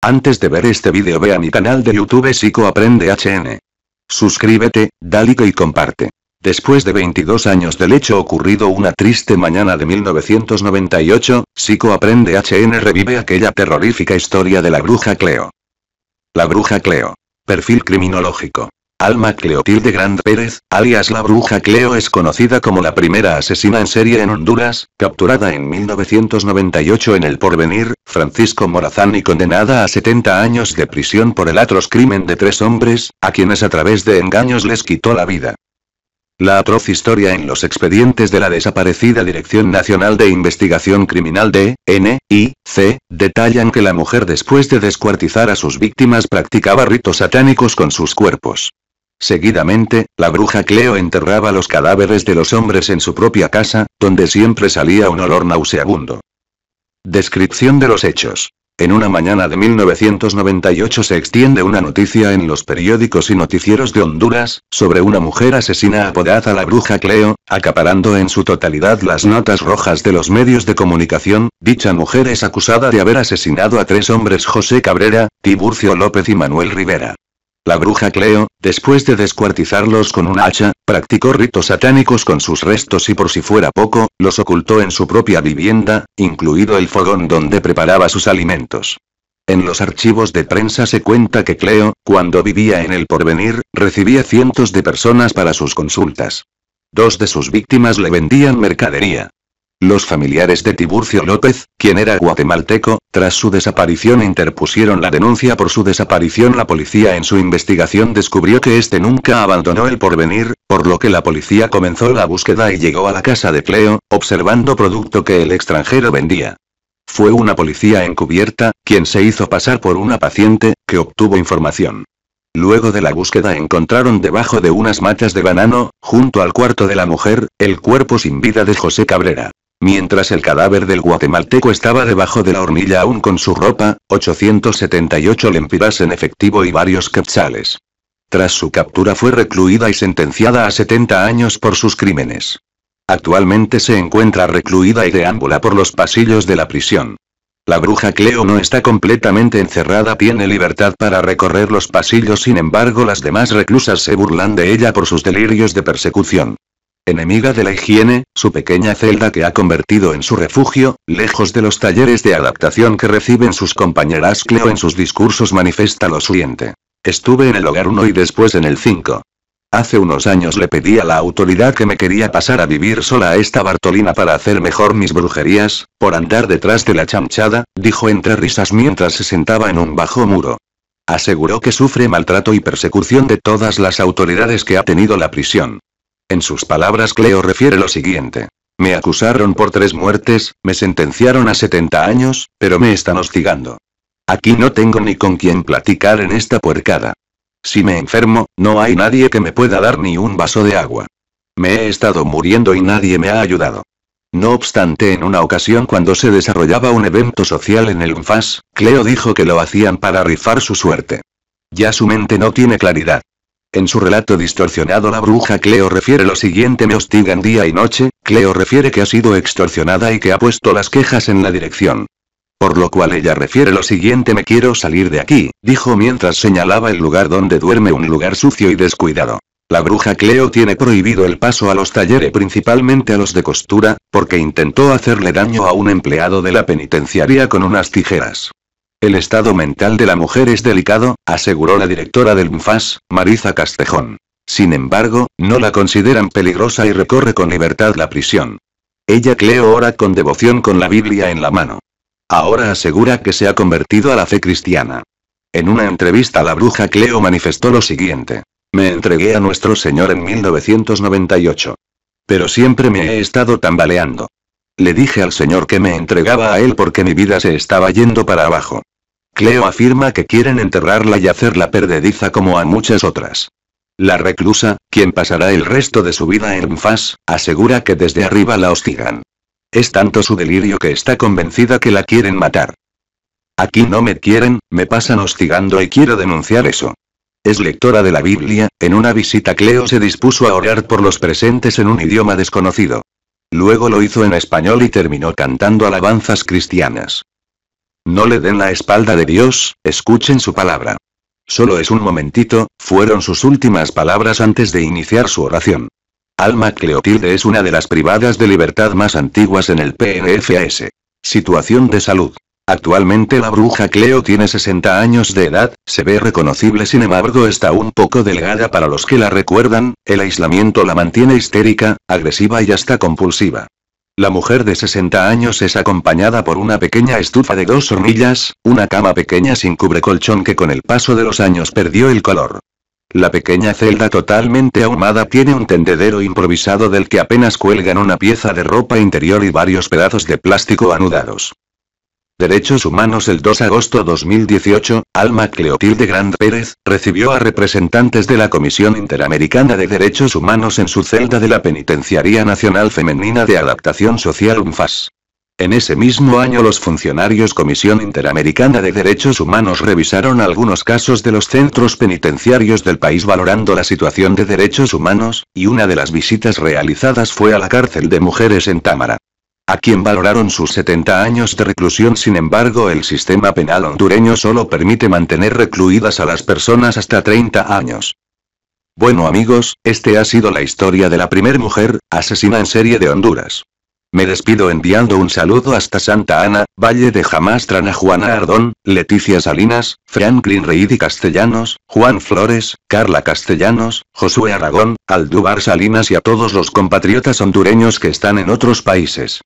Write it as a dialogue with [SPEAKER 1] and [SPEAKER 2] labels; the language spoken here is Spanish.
[SPEAKER 1] Antes de ver este vídeo ve a mi canal de YouTube Aprende HN. Suscríbete, dale like y comparte. Después de 22 años del hecho ocurrido una triste mañana de 1998, Aprende HN revive aquella terrorífica historia de la bruja Cleo. La bruja Cleo. Perfil criminológico. Alma Cleotilde Grand Pérez, alias la Bruja Cleo es conocida como la primera asesina en serie en Honduras, capturada en 1998 en El Porvenir, Francisco Morazán y condenada a 70 años de prisión por el atroz crimen de tres hombres, a quienes a través de engaños les quitó la vida. La atroz historia en los expedientes de la desaparecida Dirección Nacional de Investigación Criminal de N.I.C. detallan que la mujer después de descuartizar a sus víctimas practicaba ritos satánicos con sus cuerpos. Seguidamente, la bruja Cleo enterraba los cadáveres de los hombres en su propia casa, donde siempre salía un olor nauseabundo. Descripción de los hechos. En una mañana de 1998 se extiende una noticia en los periódicos y noticieros de Honduras, sobre una mujer asesina apodada la bruja Cleo, acaparando en su totalidad las notas rojas de los medios de comunicación, dicha mujer es acusada de haber asesinado a tres hombres José Cabrera, Tiburcio López y Manuel Rivera. La bruja Cleo, después de descuartizarlos con un hacha, practicó ritos satánicos con sus restos y por si fuera poco, los ocultó en su propia vivienda, incluido el fogón donde preparaba sus alimentos. En los archivos de prensa se cuenta que Cleo, cuando vivía en el porvenir, recibía cientos de personas para sus consultas. Dos de sus víctimas le vendían mercadería. Los familiares de Tiburcio López, quien era guatemalteco, tras su desaparición interpusieron la denuncia por su desaparición. La policía en su investigación descubrió que este nunca abandonó el porvenir, por lo que la policía comenzó la búsqueda y llegó a la casa de Cleo, observando producto que el extranjero vendía. Fue una policía encubierta, quien se hizo pasar por una paciente, que obtuvo información. Luego de la búsqueda encontraron debajo de unas matas de banano, junto al cuarto de la mujer, el cuerpo sin vida de José Cabrera. Mientras el cadáver del guatemalteco estaba debajo de la hornilla aún con su ropa, 878 lempiras en efectivo y varios quetzales. Tras su captura fue recluida y sentenciada a 70 años por sus crímenes. Actualmente se encuentra recluida y deambula por los pasillos de la prisión. La bruja Cleo no está completamente encerrada, tiene libertad para recorrer los pasillos, sin embargo las demás reclusas se burlan de ella por sus delirios de persecución enemiga de la higiene, su pequeña celda que ha convertido en su refugio, lejos de los talleres de adaptación que reciben sus compañeras Cleo en sus discursos manifiesta lo siguiente. Estuve en el hogar 1 y después en el 5. Hace unos años le pedí a la autoridad que me quería pasar a vivir sola a esta Bartolina para hacer mejor mis brujerías, por andar detrás de la chanchada, dijo entre risas mientras se sentaba en un bajo muro. Aseguró que sufre maltrato y persecución de todas las autoridades que ha tenido la prisión. En sus palabras Cleo refiere lo siguiente. Me acusaron por tres muertes, me sentenciaron a 70 años, pero me están hostigando. Aquí no tengo ni con quien platicar en esta puercada. Si me enfermo, no hay nadie que me pueda dar ni un vaso de agua. Me he estado muriendo y nadie me ha ayudado. No obstante, en una ocasión cuando se desarrollaba un evento social en el UNFAS, Cleo dijo que lo hacían para rifar su suerte. Ya su mente no tiene claridad. En su relato distorsionado la bruja Cleo refiere lo siguiente me hostigan día y noche, Cleo refiere que ha sido extorsionada y que ha puesto las quejas en la dirección. Por lo cual ella refiere lo siguiente me quiero salir de aquí, dijo mientras señalaba el lugar donde duerme un lugar sucio y descuidado. La bruja Cleo tiene prohibido el paso a los talleres principalmente a los de costura, porque intentó hacerle daño a un empleado de la penitenciaría con unas tijeras. El estado mental de la mujer es delicado, aseguró la directora del MFAS, Marisa Castejón. Sin embargo, no la consideran peligrosa y recorre con libertad la prisión. Ella Cleo ora con devoción con la Biblia en la mano. Ahora asegura que se ha convertido a la fe cristiana. En una entrevista la bruja Cleo manifestó lo siguiente. Me entregué a nuestro Señor en 1998. Pero siempre me he estado tambaleando. Le dije al señor que me entregaba a él porque mi vida se estaba yendo para abajo. Cleo afirma que quieren enterrarla y hacerla perdediza como a muchas otras. La reclusa, quien pasará el resto de su vida en Fas, asegura que desde arriba la hostigan. Es tanto su delirio que está convencida que la quieren matar. Aquí no me quieren, me pasan hostigando y quiero denunciar eso. Es lectora de la Biblia, en una visita Cleo se dispuso a orar por los presentes en un idioma desconocido. Luego lo hizo en español y terminó cantando alabanzas cristianas. No le den la espalda de Dios, escuchen su palabra. Solo es un momentito, fueron sus últimas palabras antes de iniciar su oración. Alma Cleotilde es una de las privadas de libertad más antiguas en el PNFAS. Situación de salud. Actualmente la bruja Cleo tiene 60 años de edad, se ve reconocible sin embargo está un poco delgada para los que la recuerdan, el aislamiento la mantiene histérica, agresiva y hasta compulsiva. La mujer de 60 años es acompañada por una pequeña estufa de dos hornillas, una cama pequeña sin cubrecolchón que con el paso de los años perdió el color. La pequeña celda totalmente ahumada tiene un tendedero improvisado del que apenas cuelgan una pieza de ropa interior y varios pedazos de plástico anudados. Derechos Humanos El 2 de agosto 2018, Alma Cleotilde Grand Pérez, recibió a representantes de la Comisión Interamericana de Derechos Humanos en su celda de la Penitenciaría Nacional Femenina de Adaptación Social UNFAS. En ese mismo año los funcionarios Comisión Interamericana de Derechos Humanos revisaron algunos casos de los centros penitenciarios del país valorando la situación de derechos humanos, y una de las visitas realizadas fue a la cárcel de mujeres en Támara. A quien valoraron sus 70 años de reclusión, sin embargo, el sistema penal hondureño solo permite mantener recluidas a las personas hasta 30 años. Bueno amigos, este ha sido la historia de la primer mujer, asesina en serie de Honduras. Me despido enviando un saludo hasta Santa Ana, Valle de Trana Juana Ardón, Leticia Salinas, Franklin Reid Castellanos, Juan Flores, Carla Castellanos, Josué Aragón, Aldubar Salinas y a todos los compatriotas hondureños que están en otros países.